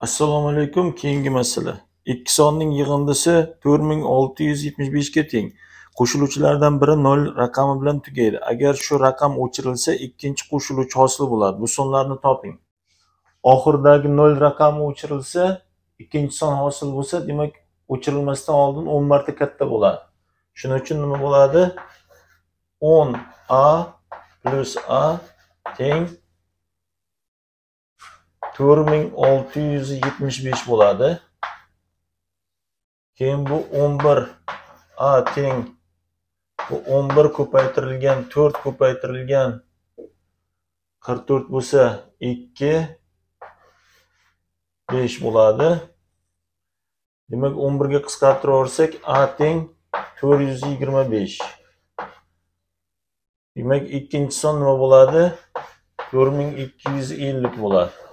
assalomu alaykum keyingi masala ikki sonning yig'indisi to'rt ming olti yuz yetmish beshga teng qo'shiluvchilardan biri nol raqami bilan tugaydi agar shu raqam o'chirilsa ikkinchi qo'shiluvchi hosil bo'ladi bu sonlarni toping oxiridagi nol raqami o'chirilsa ikkinchi son hosil bo'lsa demak o'chirilmasdan oldin o'n marta katta bo'ladi shuning uchun nima bo'ladi o'n a plyus a teng 4675 bo'ladi keyin bu 11 a teng bu 11 ko'paytirilgan 4 ko'paytirilgan 44 bo'lsa 2 5 bo'ladi demak 11 ga birga olsak a teng 425. demak ikkinchi son nima bo'ladi 4250 bo'ladi